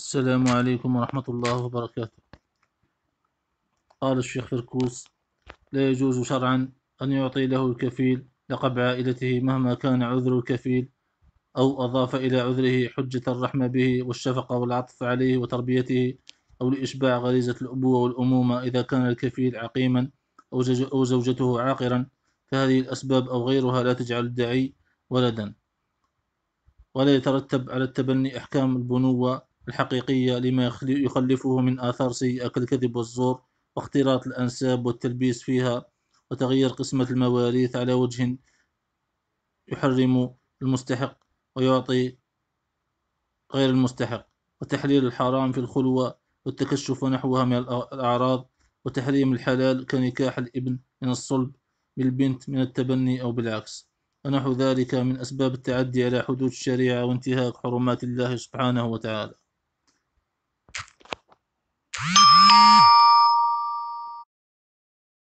السلام عليكم ورحمة الله وبركاته قال الشيخ فركوس لا يجوز شرعا أن يعطي له الكفيل لقب عائلته مهما كان عذر الكفيل أو أضاف إلى عذره حجة الرحمة به والشفقة والعطف عليه وتربيته أو لإشباع غريزة الأبوة والأمومة إذا كان الكفيل عقيما أو زوجته عاقرا فهذه الأسباب أو غيرها لا تجعل الدعي ولدا ولا يترتب على التبني أحكام البنوة الحقيقية لما يخلفه من آثار سيئة كالكذب والزور واختلاط الأنساب والتلبيس فيها وتغيير قسمة المواريث على وجه يحرم المستحق ويعطي غير المستحق وتحليل الحرام في الخلوة والتكشف ونحوها من الأعراض وتحريم الحلال كنكاح الابن من الصلب بالبنت من التبني أو بالعكس ونحو ذلك من أسباب التعدي على حدود الشريعة وانتهاك حرمات الله سبحانه وتعالى